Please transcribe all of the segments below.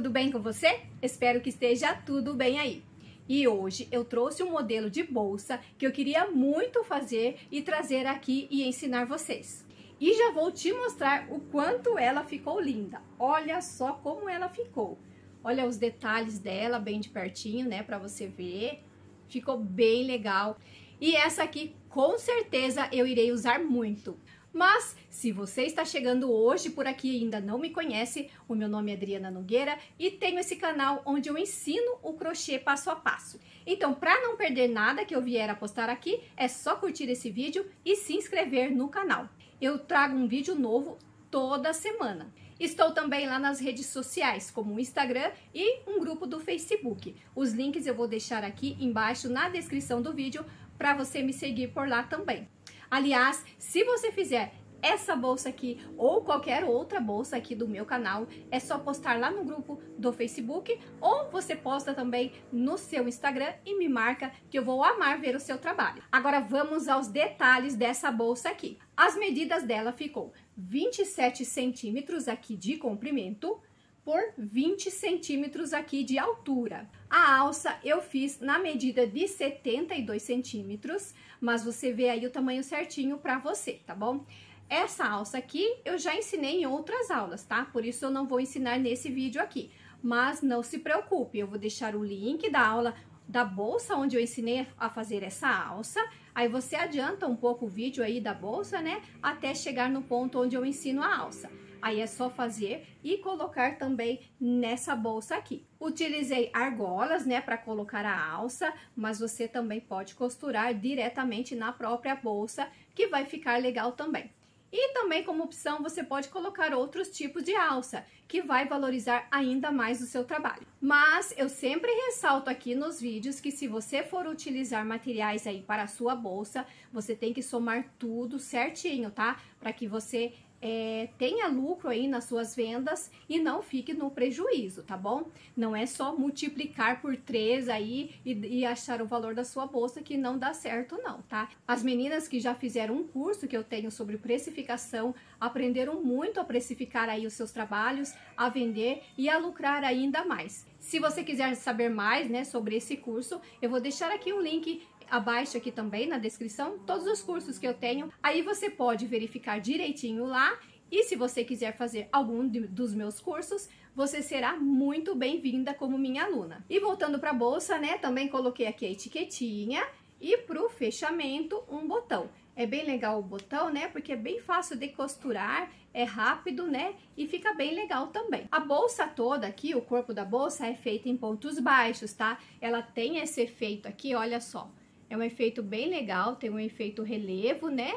tudo bem com você? Espero que esteja tudo bem aí. E hoje eu trouxe um modelo de bolsa que eu queria muito fazer e trazer aqui e ensinar vocês. E já vou te mostrar o quanto ela ficou linda. Olha só como ela ficou. Olha os detalhes dela bem de pertinho, né, para você ver. Ficou bem legal. E essa aqui, com certeza, eu irei usar muito. Mas se você está chegando hoje por aqui e ainda não me conhece, o meu nome é Adriana Nogueira e tenho esse canal onde eu ensino o crochê passo a passo. Então, para não perder nada que eu vier a postar aqui, é só curtir esse vídeo e se inscrever no canal. Eu trago um vídeo novo toda semana. Estou também lá nas redes sociais, como o Instagram e um grupo do Facebook. Os links eu vou deixar aqui embaixo na descrição do vídeo para você me seguir por lá também. Aliás, se você fizer essa bolsa aqui ou qualquer outra bolsa aqui do meu canal, é só postar lá no grupo do Facebook ou você posta também no seu Instagram e me marca que eu vou amar ver o seu trabalho. Agora vamos aos detalhes dessa bolsa aqui. As medidas dela ficou 27 centímetros aqui de comprimento, por 20 centímetros aqui de altura. A alça eu fiz na medida de 72 centímetros, mas você vê aí o tamanho certinho para você, tá bom? Essa alça aqui eu já ensinei em outras aulas, tá? Por isso eu não vou ensinar nesse vídeo aqui. Mas não se preocupe, eu vou deixar o link da aula da bolsa onde eu ensinei a fazer essa alça. Aí você adianta um pouco o vídeo aí da bolsa, né? Até chegar no ponto onde eu ensino a alça. Aí é só fazer e colocar também nessa bolsa aqui. Utilizei argolas, né, para colocar a alça, mas você também pode costurar diretamente na própria bolsa, que vai ficar legal também. E também como opção você pode colocar outros tipos de alça, que vai valorizar ainda mais o seu trabalho. Mas eu sempre ressalto aqui nos vídeos que se você for utilizar materiais aí para a sua bolsa, você tem que somar tudo certinho, tá? Para que você é, tenha lucro aí nas suas vendas e não fique no prejuízo, tá bom? Não é só multiplicar por três aí e, e achar o valor da sua bolsa que não dá certo não, tá? As meninas que já fizeram um curso que eu tenho sobre precificação aprenderam muito a precificar aí os seus trabalhos, a vender e a lucrar ainda mais. Se você quiser saber mais né, sobre esse curso, eu vou deixar aqui um link abaixo aqui também na descrição todos os cursos que eu tenho. Aí você pode verificar direitinho lá e se você quiser fazer algum de, dos meus cursos, você será muito bem-vinda como minha aluna. E voltando para a bolsa, né, também coloquei aqui a etiquetinha e para o fechamento um botão. É bem legal o botão, né? Porque é bem fácil de costurar, é rápido, né? E fica bem legal também. A bolsa toda aqui, o corpo da bolsa é feito em pontos baixos, tá? Ela tem esse efeito aqui, olha só. É um efeito bem legal, tem um efeito relevo, né?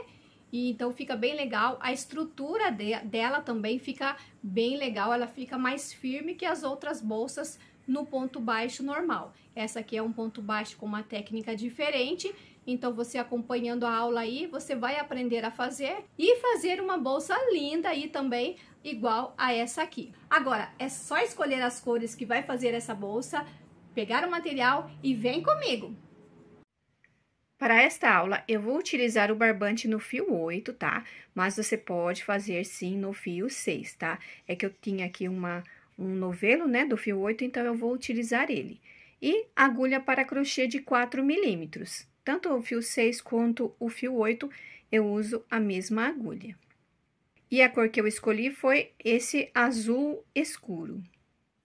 E então fica bem legal. A estrutura de, dela também fica bem legal, ela fica mais firme que as outras bolsas no ponto baixo normal. Essa aqui é um ponto baixo com uma técnica diferente, então você acompanhando a aula aí, você vai aprender a fazer e fazer uma bolsa linda aí também, igual a essa aqui. Agora, é só escolher as cores que vai fazer essa bolsa, pegar o material e vem comigo! Para esta aula, eu vou utilizar o barbante no fio 8, tá? Mas você pode fazer sim no fio 6, tá? É que eu tinha aqui uma, um novelo, né, do fio 8, então eu vou utilizar ele. E agulha para crochê de 4 milímetros. Tanto o fio 6 quanto o fio 8, eu uso a mesma agulha. E a cor que eu escolhi foi esse azul escuro.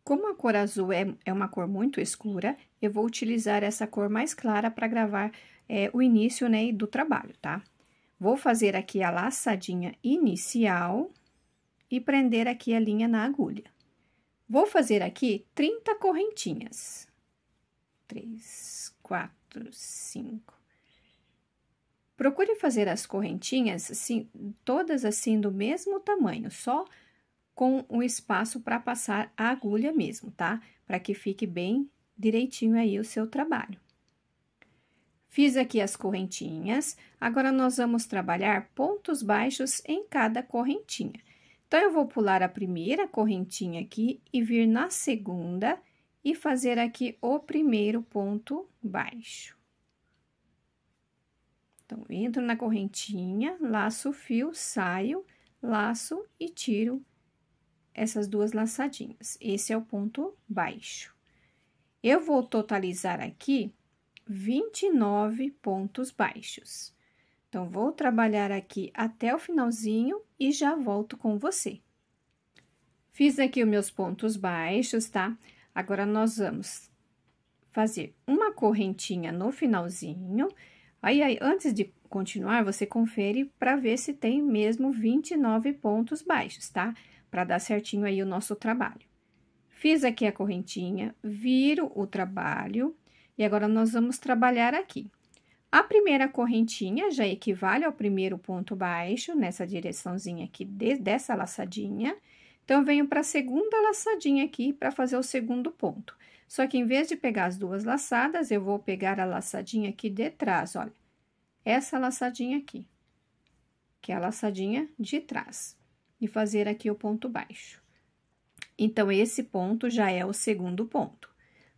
Como a cor azul é, é uma cor muito escura, eu vou utilizar essa cor mais clara para gravar é, o início né, do trabalho, tá? Vou fazer aqui a laçadinha inicial e prender aqui a linha na agulha. Vou fazer aqui 30 correntinhas. 3, 4, 5. Procure fazer as correntinhas, assim, todas assim do mesmo tamanho, só com um espaço para passar a agulha mesmo, tá? Para que fique bem direitinho aí o seu trabalho. Fiz aqui as correntinhas, agora nós vamos trabalhar pontos baixos em cada correntinha. Então, eu vou pular a primeira correntinha aqui e vir na segunda e fazer aqui o primeiro ponto baixo. Então, entro na correntinha, laço o fio, saio, laço e tiro essas duas laçadinhas. Esse é o ponto baixo. Eu vou totalizar aqui 29 pontos baixos. Então, vou trabalhar aqui até o finalzinho e já volto com você. Fiz aqui os meus pontos baixos, tá? Agora, nós vamos fazer uma correntinha no finalzinho. Aí, aí antes de continuar, você confere para ver se tem mesmo 29 pontos baixos, tá? Para dar certinho aí o nosso trabalho. Fiz aqui a correntinha, viro o trabalho e agora, nós vamos trabalhar aqui. A primeira correntinha já equivale ao primeiro ponto baixo, nessa direçãozinha aqui de, dessa laçadinha. Então, venho para a segunda laçadinha aqui para fazer o segundo ponto. Só que, em vez de pegar as duas laçadas, eu vou pegar a laçadinha aqui de trás, olha. Essa laçadinha aqui, que é a laçadinha de trás. E fazer aqui o ponto baixo. Então, esse ponto já é o segundo ponto.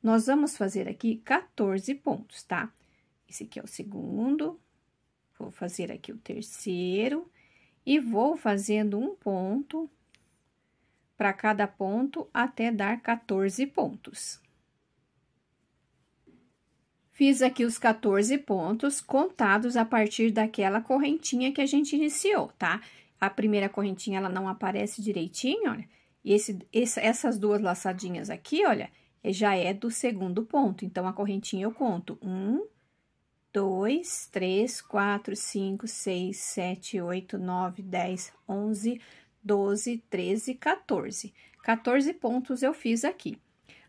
Nós vamos fazer aqui 14 pontos, tá? Esse aqui é o segundo, vou fazer aqui o terceiro, e vou fazendo um ponto para cada ponto até dar 14 pontos. Fiz aqui os 14 pontos contados a partir daquela correntinha que a gente iniciou, tá? A primeira correntinha, ela não aparece direitinho, olha. E esse, esse, essas duas laçadinhas aqui, olha, já é do segundo ponto. Então, a correntinha eu conto um, dois, três, quatro, cinco, seis, sete, oito, nove, dez, onze, doze, treze, 14. 14 pontos eu fiz aqui.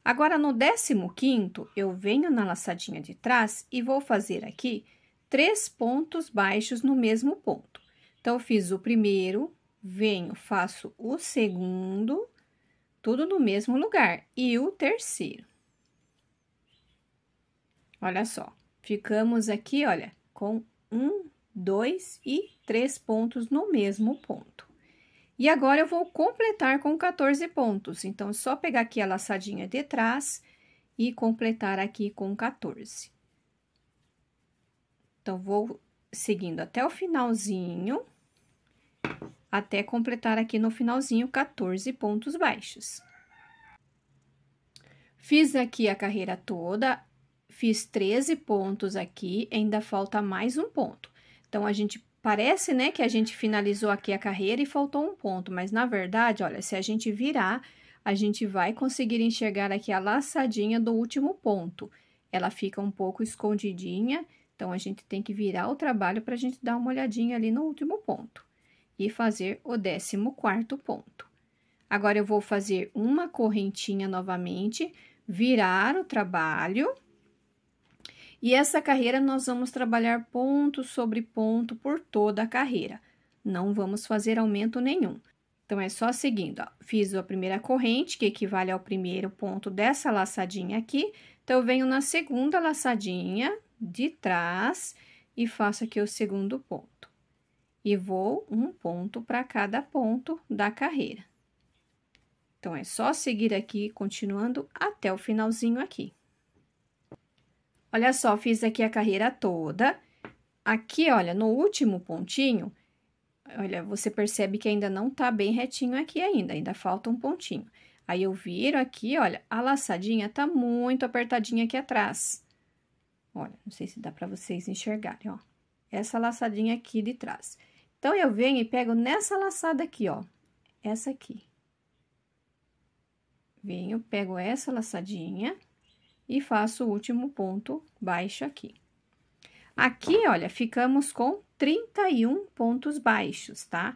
Agora, no décimo quinto, eu venho na laçadinha de trás e vou fazer aqui três pontos baixos no mesmo ponto. Então, eu fiz o primeiro, venho, faço o segundo, tudo no mesmo lugar. E o terceiro. Olha só, ficamos aqui, olha, com um, dois e três pontos no mesmo ponto. E agora, eu vou completar com 14 pontos. Então, é só pegar aqui a laçadinha de trás e completar aqui com 14. Então, vou seguindo até o finalzinho até completar aqui no finalzinho 14 pontos baixos. Fiz aqui a carreira toda, fiz 13 pontos aqui, ainda falta mais um ponto. Então, a gente parece, né, que a gente finalizou aqui a carreira e faltou um ponto, mas na verdade, olha, se a gente virar, a gente vai conseguir enxergar aqui a laçadinha do último ponto. Ela fica um pouco escondidinha, então, a gente tem que virar o trabalho para a gente dar uma olhadinha ali no último ponto e fazer o décimo quarto ponto. Agora, eu vou fazer uma correntinha novamente, virar o trabalho. E essa carreira, nós vamos trabalhar ponto sobre ponto por toda a carreira. Não vamos fazer aumento nenhum. Então, é só seguindo, ó. Fiz a primeira corrente, que equivale ao primeiro ponto dessa laçadinha aqui. Então, eu venho na segunda laçadinha de trás e faço aqui o segundo ponto e vou um ponto para cada ponto da carreira. Então, é só seguir aqui, continuando até o finalzinho aqui. Olha só, fiz aqui a carreira toda. Aqui, olha, no último pontinho, olha, você percebe que ainda não tá bem retinho aqui ainda, ainda falta um pontinho. Aí, eu viro aqui, olha, a laçadinha tá muito apertadinha aqui atrás. Olha, não sei se dá para vocês enxergarem, ó. Essa laçadinha aqui de trás. Então, eu venho e pego nessa laçada aqui, ó, essa aqui. Venho, pego essa laçadinha e faço o último ponto baixo aqui. Aqui, olha, ficamos com 31 pontos baixos, tá?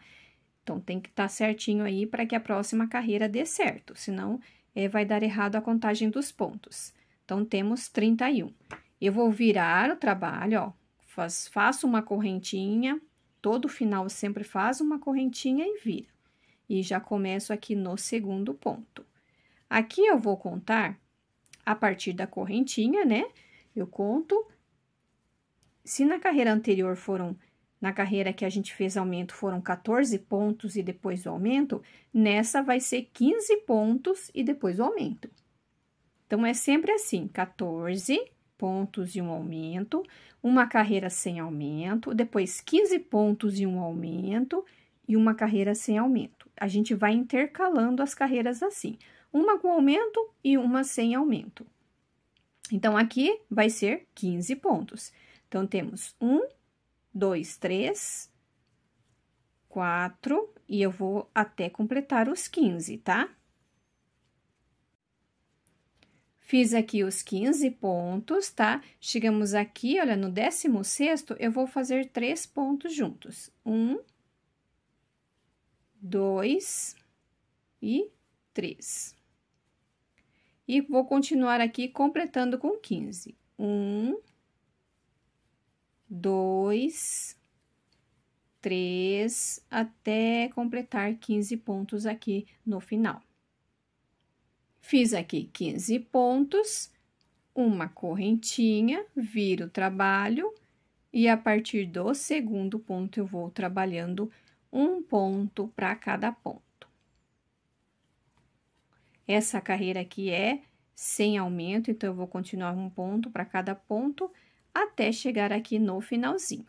Então, tem que estar tá certinho aí para que a próxima carreira dê certo, senão é, vai dar errado a contagem dos pontos. Então, temos 31. Eu vou virar o trabalho, ó, faz, faço uma correntinha, todo final sempre faz uma correntinha e vira. E já começo aqui no segundo ponto. Aqui eu vou contar a partir da correntinha, né? Eu conto. Se na carreira anterior foram, na carreira que a gente fez aumento, foram 14 pontos e depois o aumento, nessa vai ser 15 pontos e depois o aumento. Então, é sempre assim, 14, pontos e um aumento, uma carreira sem aumento, depois 15 pontos e um aumento e uma carreira sem aumento. A gente vai intercalando as carreiras assim, uma com aumento e uma sem aumento. Então, aqui vai ser 15 pontos. Então, temos 1, 2, 3, 4, e eu vou até completar os 15, tá? Fiz aqui os 15 pontos, tá? Chegamos aqui, olha, no 16, eu vou fazer três pontos juntos. Um, dois e três. E vou continuar aqui completando com 15. Um, dois, três, até completar 15 pontos aqui no final. Fiz aqui 15 pontos, uma correntinha, viro o trabalho e a partir do segundo ponto eu vou trabalhando um ponto para cada ponto. Essa carreira aqui é sem aumento, então eu vou continuar um ponto para cada ponto até chegar aqui no finalzinho.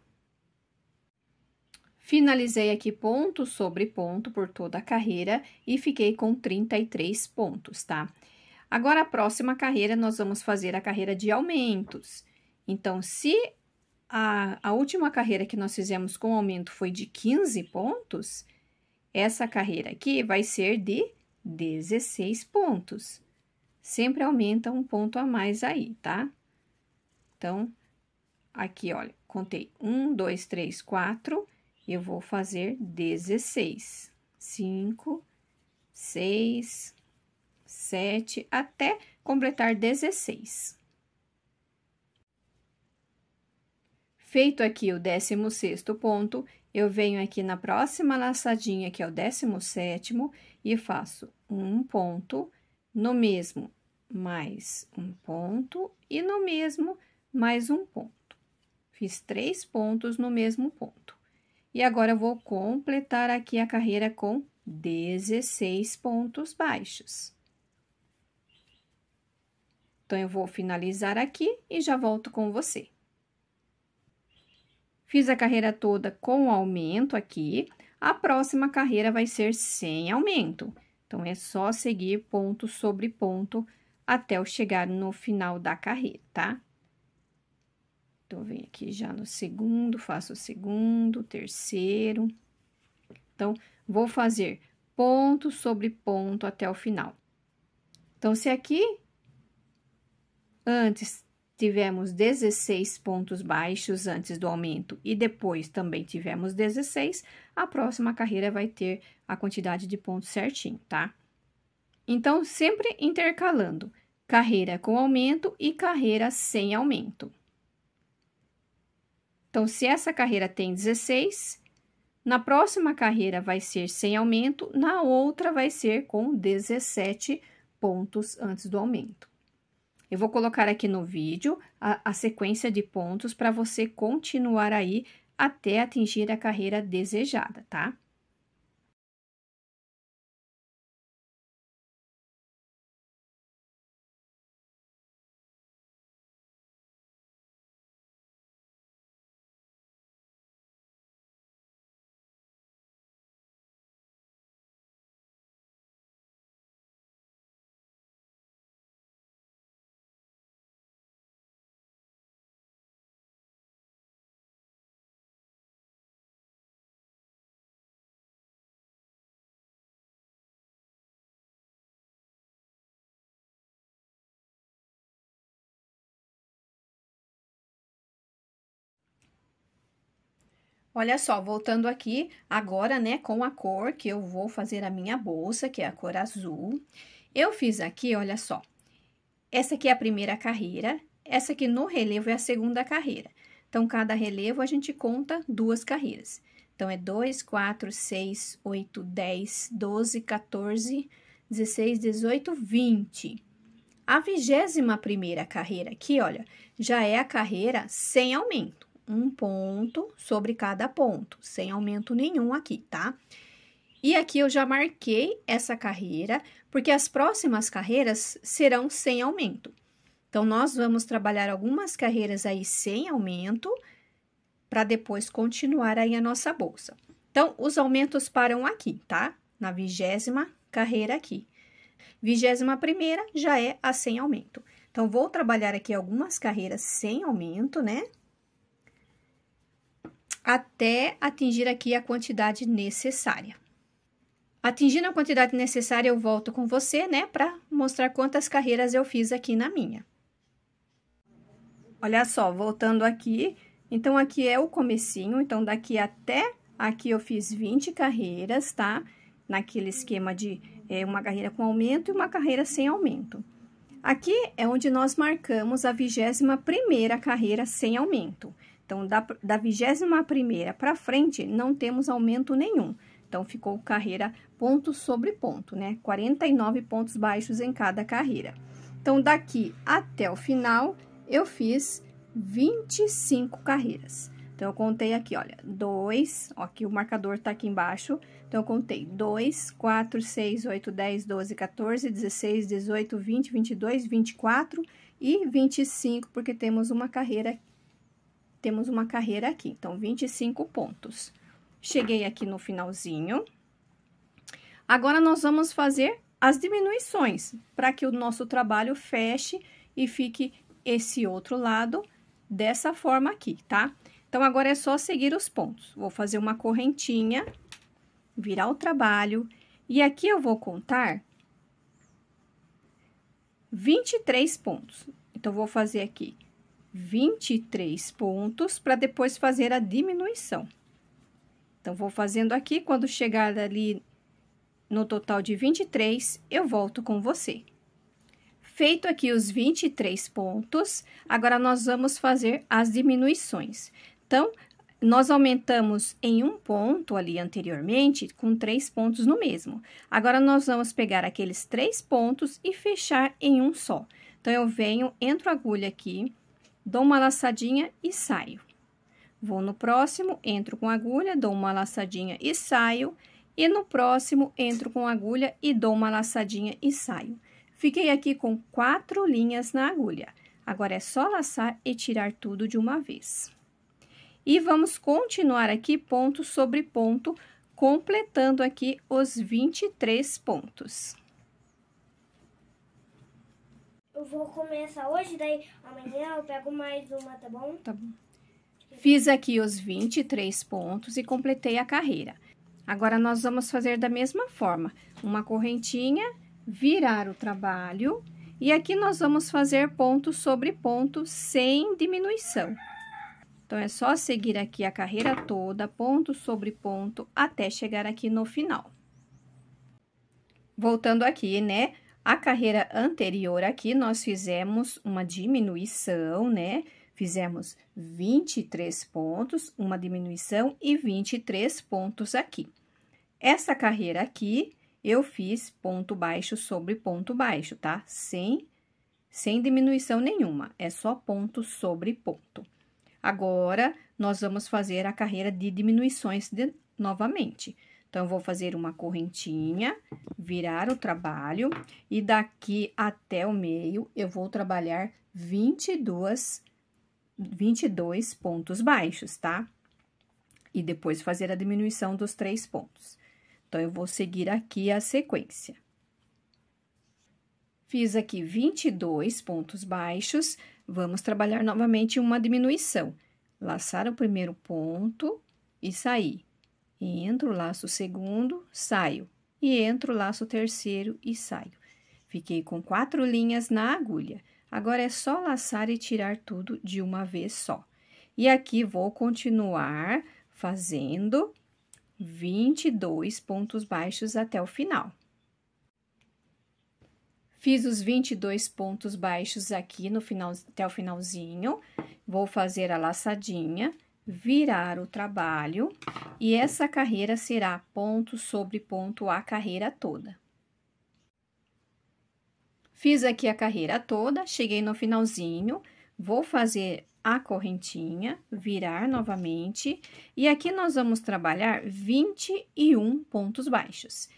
Finalizei aqui ponto sobre ponto por toda a carreira e fiquei com 33 pontos, tá? Agora, a próxima carreira, nós vamos fazer a carreira de aumentos. Então, se a, a última carreira que nós fizemos com aumento foi de 15 pontos, essa carreira aqui vai ser de 16 pontos. Sempre aumenta um ponto a mais aí, tá? Então, aqui, olha, contei 1, 2, 3, 4, eu vou fazer 16. 5, 6, 7, até completar 16. Feito aqui o 16 ponto, eu venho aqui na próxima laçadinha, que é o 17, e faço um ponto no mesmo mais um ponto e no mesmo mais um ponto. Fiz três pontos no mesmo ponto. E agora, eu vou completar aqui a carreira com 16 pontos baixos. Então, eu vou finalizar aqui e já volto com você. Fiz a carreira toda com aumento aqui. A próxima carreira vai ser sem aumento. Então, é só seguir ponto sobre ponto até eu chegar no final da carreira, tá? Então, vem aqui já no segundo, faço o segundo, terceiro. Então, vou fazer ponto sobre ponto até o final. Então, se aqui antes tivemos 16 pontos baixos antes do aumento e depois também tivemos 16, a próxima carreira vai ter a quantidade de pontos certinho, tá? Então, sempre intercalando carreira com aumento e carreira sem aumento. Então, se essa carreira tem 16, na próxima carreira vai ser sem aumento, na outra vai ser com 17 pontos antes do aumento. Eu vou colocar aqui no vídeo a, a sequência de pontos para você continuar aí até atingir a carreira desejada, tá? Olha só, voltando aqui agora, né, com a cor que eu vou fazer a minha bolsa, que é a cor azul. Eu fiz aqui, olha só, essa aqui é a primeira carreira, essa aqui no relevo é a segunda carreira. Então, cada relevo a gente conta duas carreiras. Então, é 2, 4, 6, 8, 10, 12, 14, 16, 18, 20. A vigésima primeira carreira aqui, olha, já é a carreira sem aumento um ponto sobre cada ponto, sem aumento nenhum aqui, tá? E aqui eu já marquei essa carreira, porque as próximas carreiras serão sem aumento. Então, nós vamos trabalhar algumas carreiras aí sem aumento, para depois continuar aí a nossa bolsa. Então, os aumentos param aqui, tá? Na vigésima carreira aqui. Vigésima primeira já é a sem aumento. Então, vou trabalhar aqui algumas carreiras sem aumento, né? até atingir aqui a quantidade necessária. Atingindo a quantidade necessária, eu volto com você, né, para mostrar quantas carreiras eu fiz aqui na minha. Olha só, voltando aqui, então aqui é o comecinho, então daqui até aqui eu fiz 20 carreiras, tá? Naquele esquema de é, uma carreira com aumento e uma carreira sem aumento. Aqui é onde nós marcamos a 21ª carreira sem aumento. Então, da, da 21ª para frente, não temos aumento nenhum. Então, ficou carreira ponto sobre ponto, né? 49 pontos baixos em cada carreira. Então, daqui até o final, eu fiz 25 carreiras. Então, eu contei aqui, olha, 2, ó, aqui o marcador tá aqui embaixo. Então, eu contei 2, 4, 6, 8, 10, 12, 14, 16, 18, 20, 22, 24 e 25, porque temos uma carreira temos uma carreira aqui, então, 25 pontos. Cheguei aqui no finalzinho. Agora, nós vamos fazer as diminuições, para que o nosso trabalho feche e fique esse outro lado dessa forma aqui, tá? Então, agora é só seguir os pontos. Vou fazer uma correntinha, virar o trabalho, e aqui eu vou contar 23 pontos. Então, vou fazer aqui 23 pontos para depois fazer a diminuição. Então, vou fazendo aqui, quando chegar ali no total de 23, eu volto com você. Feito aqui os 23 pontos, agora nós vamos fazer as diminuições. Então, nós aumentamos em um ponto ali anteriormente, com três pontos no mesmo. Agora, nós vamos pegar aqueles três pontos e fechar em um só. Então, eu venho, entro a agulha aqui, dou uma laçadinha e saio. Vou no próximo, entro com agulha, dou uma laçadinha e saio. E no próximo, entro com agulha e dou uma laçadinha e saio. Fiquei aqui com quatro linhas na agulha. Agora, é só laçar e tirar tudo de uma vez. E vamos continuar aqui ponto sobre ponto, completando aqui os 23 pontos eu vou começar hoje, daí amanhã eu pego mais uma, tá bom? Tá bom. Fiz aqui os 23 pontos e completei a carreira. Agora, nós vamos fazer da mesma forma. Uma correntinha, virar o trabalho. E aqui, nós vamos fazer ponto sobre ponto, sem diminuição. Então, é só seguir aqui a carreira toda, ponto sobre ponto, até chegar aqui no final. Voltando aqui, né? A carreira anterior aqui, nós fizemos uma diminuição, né? Fizemos 23 pontos, uma diminuição e 23 pontos aqui. Essa carreira aqui, eu fiz ponto baixo sobre ponto baixo, tá? Sem, sem diminuição nenhuma, é só ponto sobre ponto. Agora, nós vamos fazer a carreira de diminuições de, novamente. Então, vou fazer uma correntinha, virar o trabalho, e daqui até o meio, eu vou trabalhar 22, 22 pontos baixos, tá? E depois fazer a diminuição dos três pontos. Então, eu vou seguir aqui a sequência. Fiz aqui 22 pontos baixos, vamos trabalhar novamente uma diminuição. Laçar o primeiro ponto e sair entro, laço segundo, saio, e entro, laço terceiro e saio. Fiquei com quatro linhas na agulha. Agora é só laçar e tirar tudo de uma vez só. E aqui vou continuar fazendo 22 pontos baixos até o final. Fiz os 22 pontos baixos aqui no final, até o finalzinho. Vou fazer a laçadinha virar o trabalho e essa carreira será ponto sobre ponto a carreira toda. Fiz aqui a carreira toda, cheguei no finalzinho, vou fazer a correntinha, virar novamente, e aqui nós vamos trabalhar 21 pontos baixos.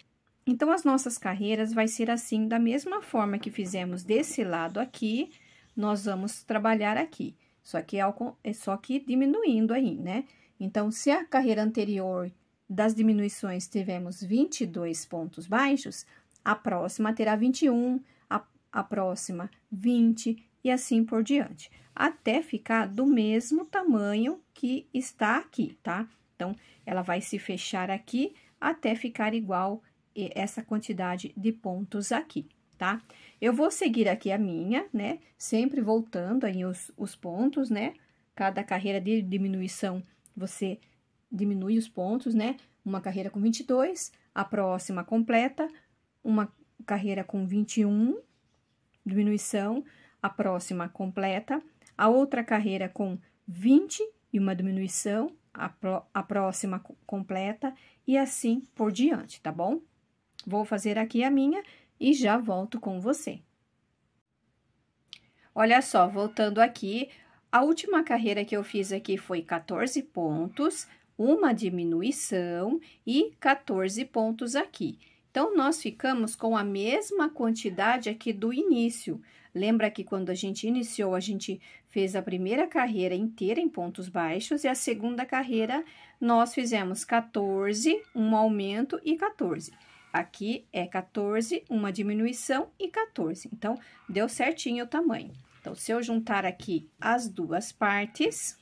Então, as nossas carreiras vai ser assim, da mesma forma que fizemos desse lado aqui, nós vamos trabalhar aqui só que, é ao, é só que diminuindo aí, né? Então, se a carreira anterior das diminuições tivemos 22 pontos baixos, a próxima terá 21, a, a próxima 20 e assim por diante, até ficar do mesmo tamanho que está aqui, tá? Então, ela vai se fechar aqui até ficar igual essa quantidade de pontos aqui tá? Eu vou seguir aqui a minha, né? Sempre voltando aí os, os pontos, né? Cada carreira de diminuição, você diminui os pontos, né? Uma carreira com 22, a próxima completa, uma carreira com 21, diminuição, a próxima completa, a outra carreira com 20 e uma diminuição, a, pro, a próxima completa, e assim por diante, tá bom? Vou fazer aqui a minha e já volto com você. Olha só, voltando aqui, a última carreira que eu fiz aqui foi 14 pontos, uma diminuição e 14 pontos aqui. Então, nós ficamos com a mesma quantidade aqui do início. Lembra que quando a gente iniciou, a gente fez a primeira carreira inteira em pontos baixos e a segunda carreira nós fizemos 14, um aumento e 14. Aqui é 14, uma diminuição e 14. Então, deu certinho o tamanho. Então, se eu juntar aqui as duas partes,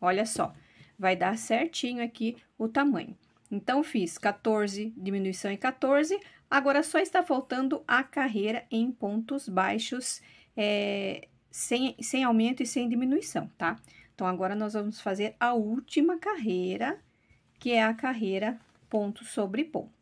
olha só, vai dar certinho aqui o tamanho. Então, fiz 14, diminuição e 14. Agora, só está faltando a carreira em pontos baixos, é, sem, sem aumento e sem diminuição, tá? Então, agora, nós vamos fazer a última carreira, que é a carreira ponto sobre ponto.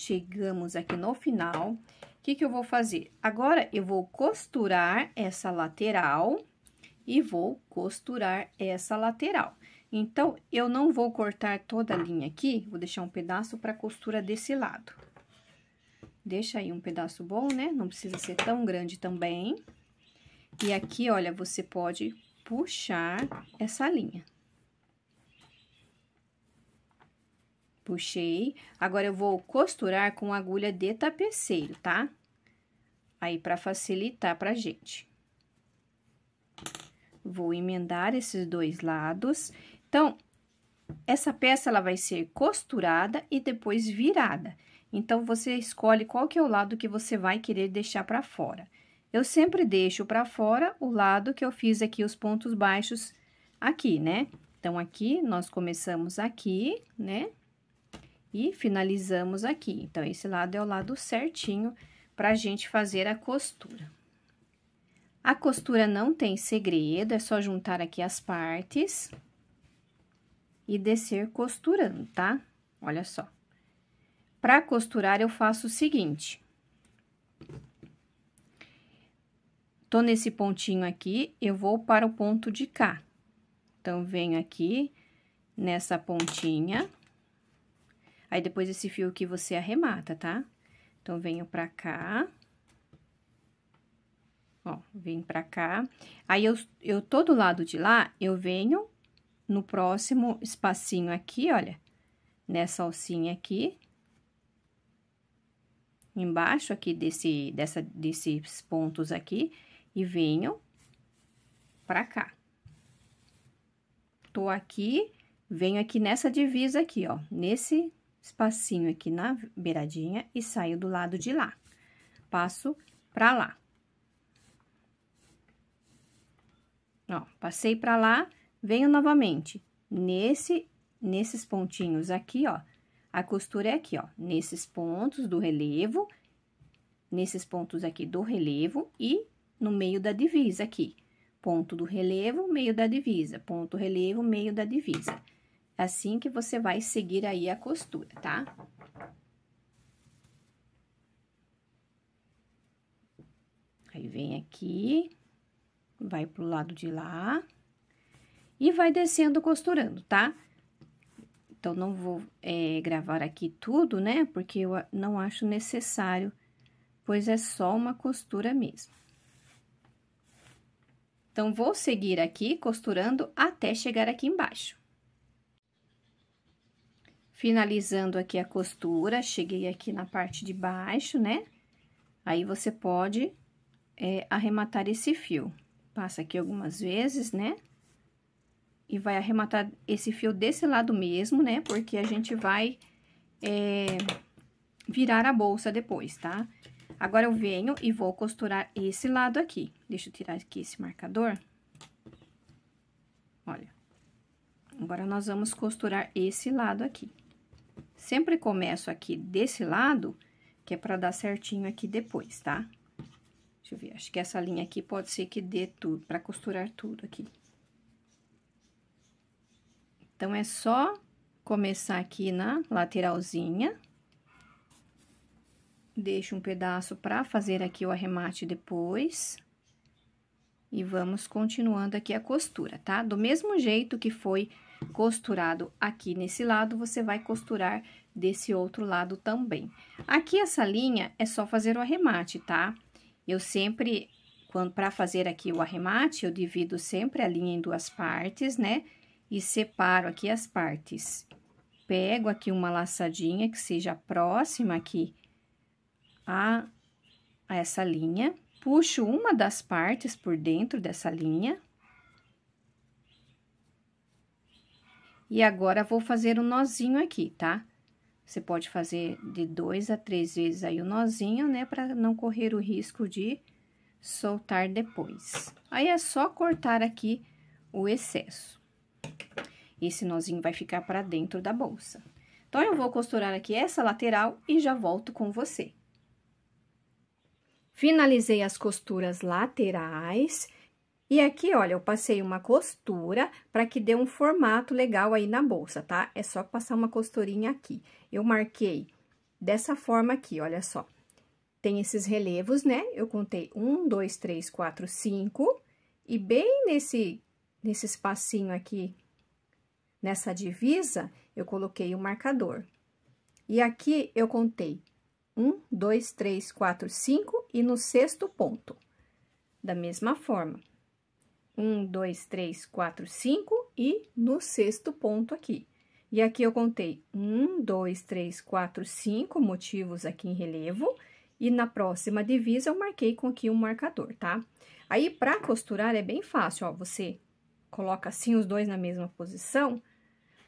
Chegamos aqui no final. O que, que eu vou fazer? Agora, eu vou costurar essa lateral e vou costurar essa lateral. Então, eu não vou cortar toda a linha aqui, vou deixar um pedaço para costura desse lado. Deixa aí um pedaço bom, né? Não precisa ser tão grande também. E aqui, olha, você pode puxar essa linha. Puxei. Agora, eu vou costurar com agulha de tapeceiro, tá? Aí, para facilitar pra gente. Vou emendar esses dois lados. Então, essa peça, ela vai ser costurada e depois virada. Então, você escolhe qual que é o lado que você vai querer deixar para fora. Eu sempre deixo para fora o lado que eu fiz aqui os pontos baixos aqui, né? Então, aqui, nós começamos aqui, né? E finalizamos aqui. Então, esse lado é o lado certinho para a gente fazer a costura. A costura não tem segredo, é só juntar aqui as partes e descer costurando, tá? Olha só. Para costurar, eu faço o seguinte. Tô nesse pontinho aqui, eu vou para o ponto de cá. Então, venho aqui nessa pontinha Aí, depois esse fio aqui, você arremata, tá? Então, venho pra cá. Ó, venho pra cá. Aí, eu, eu todo lado de lá, eu venho no próximo espacinho aqui, olha, nessa alcinha aqui, embaixo aqui desse, dessa, desses pontos aqui, e venho pra cá. Tô aqui, venho aqui nessa divisa aqui, ó, nesse, espacinho aqui na beiradinha e saio do lado de lá. Passo pra lá. Ó, passei pra lá, venho novamente nesse, nesses pontinhos aqui, ó. A costura é aqui, ó, nesses pontos do relevo, nesses pontos aqui do relevo e no meio da divisa aqui. Ponto do relevo, meio da divisa, ponto relevo, meio da divisa assim que você vai seguir aí a costura, tá? Aí, vem aqui, vai pro lado de lá e vai descendo costurando, tá? Então, não vou é, gravar aqui tudo, né? Porque eu não acho necessário, pois é só uma costura mesmo. Então, vou seguir aqui costurando até chegar aqui embaixo. Finalizando aqui a costura, cheguei aqui na parte de baixo, né? Aí, você pode é, arrematar esse fio. Passa aqui algumas vezes, né? E vai arrematar esse fio desse lado mesmo, né? Porque a gente vai é, virar a bolsa depois, tá? Agora, eu venho e vou costurar esse lado aqui. Deixa eu tirar aqui esse marcador. Olha. Agora, nós vamos costurar esse lado aqui. Sempre começo aqui desse lado, que é pra dar certinho aqui depois, tá? Deixa eu ver, acho que essa linha aqui pode ser que dê tudo, pra costurar tudo aqui. Então, é só começar aqui na lateralzinha. Deixo um pedaço pra fazer aqui o arremate depois. E vamos continuando aqui a costura, tá? Do mesmo jeito que foi costurado aqui nesse lado, você vai costurar desse outro lado também. Aqui, essa linha, é só fazer o arremate, tá? Eu sempre, quando para fazer aqui o arremate, eu divido sempre a linha em duas partes, né? E separo aqui as partes. Pego aqui uma laçadinha que seja próxima aqui a, a essa linha. Puxo uma das partes por dentro dessa linha, E agora, vou fazer um nozinho aqui, tá? Você pode fazer de dois a três vezes aí o nozinho, né? Pra não correr o risco de soltar depois. Aí, é só cortar aqui o excesso. Esse nozinho vai ficar pra dentro da bolsa. Então, eu vou costurar aqui essa lateral e já volto com você. Finalizei as costuras laterais e aqui, olha, eu passei uma costura para que dê um formato legal aí na bolsa, tá? É só passar uma costurinha aqui. Eu marquei dessa forma aqui, olha só. Tem esses relevos, né? Eu contei um, dois, três, quatro, cinco. E bem nesse, nesse espacinho aqui, nessa divisa, eu coloquei o um marcador. E aqui, eu contei um, dois, três, quatro, cinco e no sexto ponto. Da mesma forma. Um, dois, três, quatro, cinco e no sexto ponto aqui. E aqui eu contei um, dois, três, quatro, cinco motivos aqui em relevo. E na próxima divisa, eu marquei com aqui um marcador, tá? Aí, pra costurar, é bem fácil, ó, você coloca assim os dois na mesma posição,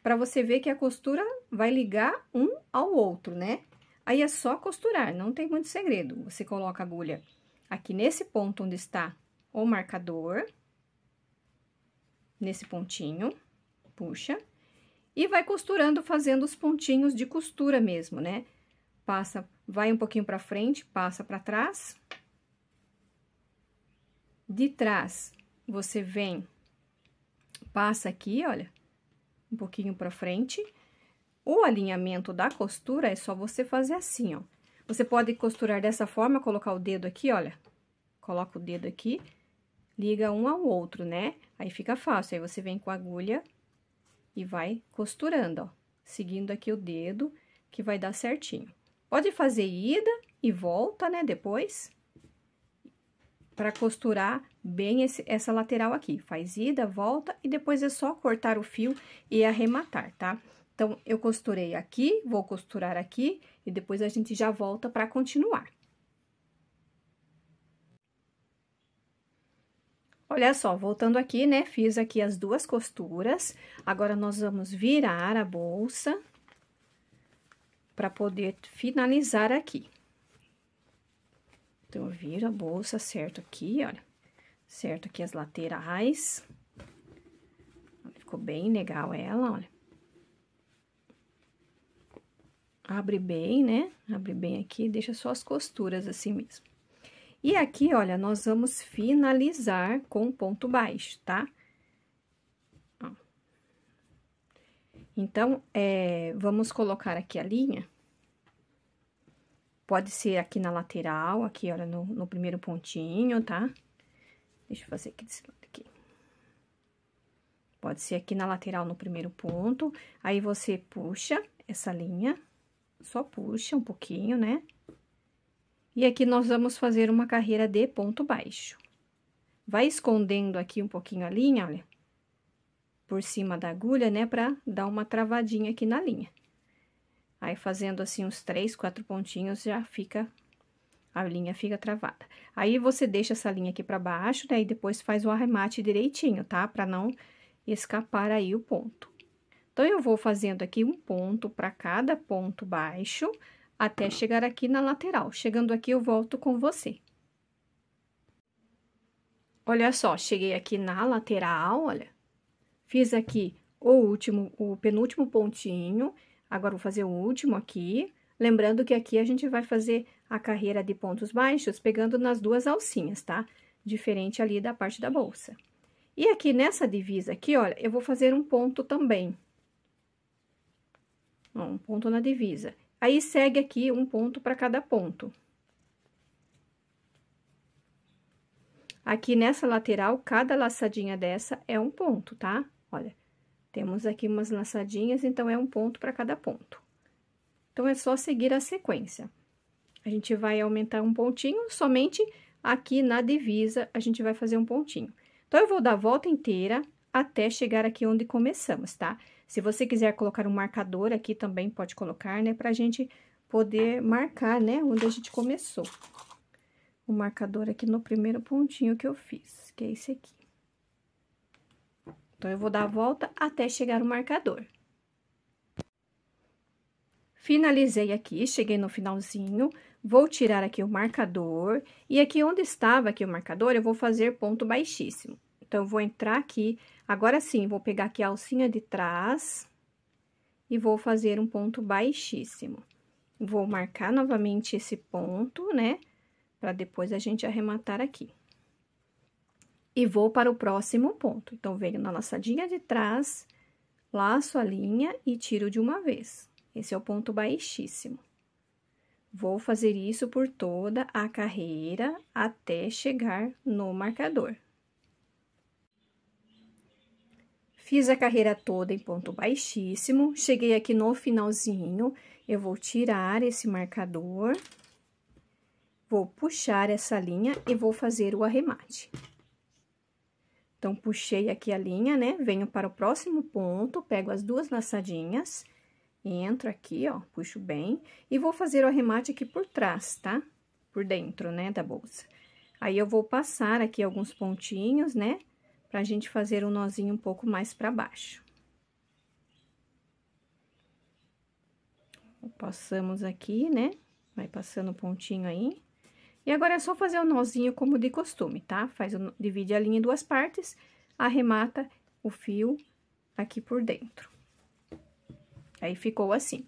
pra você ver que a costura vai ligar um ao outro, né? Aí, é só costurar, não tem muito segredo. Você coloca a agulha aqui nesse ponto onde está o marcador, nesse pontinho, puxa, e vai costurando fazendo os pontinhos de costura mesmo, né? Passa, vai um pouquinho para frente, passa para trás. De trás, você vem, passa aqui, olha, um pouquinho para frente. O alinhamento da costura é só você fazer assim, ó. Você pode costurar dessa forma, colocar o dedo aqui, olha. Coloca o dedo aqui liga um ao outro, né? Aí fica fácil, aí você vem com a agulha e vai costurando, ó, seguindo aqui o dedo, que vai dar certinho. Pode fazer ida e volta, né, depois, para costurar bem esse, essa lateral aqui. Faz ida, volta e depois é só cortar o fio e arrematar, tá? Então, eu costurei aqui, vou costurar aqui e depois a gente já volta para continuar. Olha só, voltando aqui, né, fiz aqui as duas costuras. Agora, nós vamos virar a bolsa para poder finalizar aqui. Então, eu viro a bolsa certo aqui, olha, certo aqui as laterais. Ficou bem legal ela, olha. Abre bem, né? Abre bem aqui, deixa só as costuras assim mesmo. E aqui, olha, nós vamos finalizar com ponto baixo, tá? Ó. Então, é, vamos colocar aqui a linha. Pode ser aqui na lateral, aqui, olha, no, no primeiro pontinho, tá? Deixa eu fazer aqui desse lado aqui. Pode ser aqui na lateral, no primeiro ponto. Aí, você puxa essa linha, só puxa um pouquinho, né? Né? E aqui nós vamos fazer uma carreira de ponto baixo. Vai escondendo aqui um pouquinho a linha, olha, por cima da agulha, né, pra dar uma travadinha aqui na linha. Aí, fazendo assim uns três, quatro pontinhos, já fica, a linha fica travada. Aí, você deixa essa linha aqui pra baixo, né, e depois faz o arremate direitinho, tá? Pra não escapar aí o ponto. Então, eu vou fazendo aqui um ponto para cada ponto baixo, até chegar aqui na lateral. Chegando aqui, eu volto com você. Olha só, cheguei aqui na lateral, olha. Fiz aqui o último, o penúltimo pontinho. Agora, vou fazer o último aqui. Lembrando que aqui a gente vai fazer a carreira de pontos baixos pegando nas duas alcinhas, tá? Diferente ali da parte da bolsa. E aqui nessa divisa aqui, olha, eu vou fazer um ponto também. Um ponto na divisa. Aí, segue aqui um ponto para cada ponto. Aqui nessa lateral, cada laçadinha dessa é um ponto, tá? Olha, temos aqui umas laçadinhas, então, é um ponto para cada ponto. Então, é só seguir a sequência. A gente vai aumentar um pontinho, somente aqui na divisa a gente vai fazer um pontinho. Então, eu vou dar a volta inteira até chegar aqui onde começamos, tá? Tá? Se você quiser colocar um marcador aqui também pode colocar, né? Pra gente poder marcar, né? Onde a gente começou. O marcador aqui no primeiro pontinho que eu fiz, que é esse aqui. Então, eu vou dar a volta até chegar o marcador. Finalizei aqui, cheguei no finalzinho, vou tirar aqui o marcador, e aqui onde estava aqui o marcador, eu vou fazer ponto baixíssimo. Então, vou entrar aqui, agora sim, vou pegar aqui a alcinha de trás e vou fazer um ponto baixíssimo. Vou marcar novamente esse ponto, né? Pra depois a gente arrematar aqui. E vou para o próximo ponto. Então, venho na laçadinha de trás, laço a linha e tiro de uma vez. Esse é o ponto baixíssimo. Vou fazer isso por toda a carreira até chegar no marcador. Fiz a carreira toda em ponto baixíssimo, cheguei aqui no finalzinho, eu vou tirar esse marcador, vou puxar essa linha e vou fazer o arremate. Então, puxei aqui a linha, né? Venho para o próximo ponto, pego as duas laçadinhas, entro aqui, ó, puxo bem, e vou fazer o arremate aqui por trás, tá? Por dentro, né, da bolsa. Aí, eu vou passar aqui alguns pontinhos, né? pra gente fazer um nozinho um pouco mais pra baixo. Passamos aqui, né? Vai passando o pontinho aí. E agora é só fazer o nozinho como de costume, tá? Faz, divide a linha em duas partes, arremata o fio aqui por dentro. Aí, ficou assim.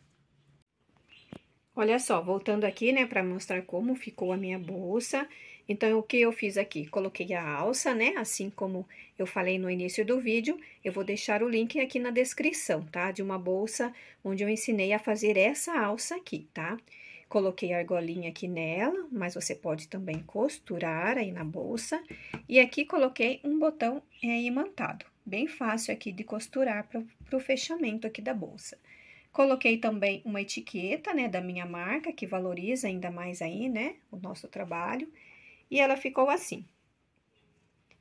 Olha só, voltando aqui, né, pra mostrar como ficou a minha bolsa. Então, o que eu fiz aqui? Coloquei a alça, né? Assim como eu falei no início do vídeo, eu vou deixar o link aqui na descrição, tá? De uma bolsa onde eu ensinei a fazer essa alça aqui, tá? Coloquei a argolinha aqui nela, mas você pode também costurar aí na bolsa. E aqui coloquei um botão é, imantado, bem fácil aqui de costurar para o fechamento aqui da bolsa. Coloquei também uma etiqueta, né, da minha marca, que valoriza ainda mais aí, né, o nosso trabalho e ela ficou assim.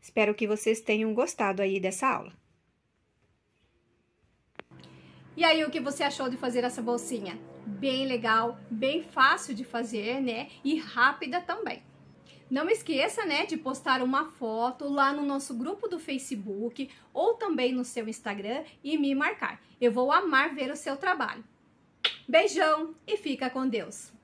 Espero que vocês tenham gostado aí dessa aula. E aí, o que você achou de fazer essa bolsinha? Bem legal, bem fácil de fazer, né? E rápida também. Não esqueça, né, de postar uma foto lá no nosso grupo do Facebook ou também no seu Instagram e me marcar. Eu vou amar ver o seu trabalho. Beijão e fica com Deus.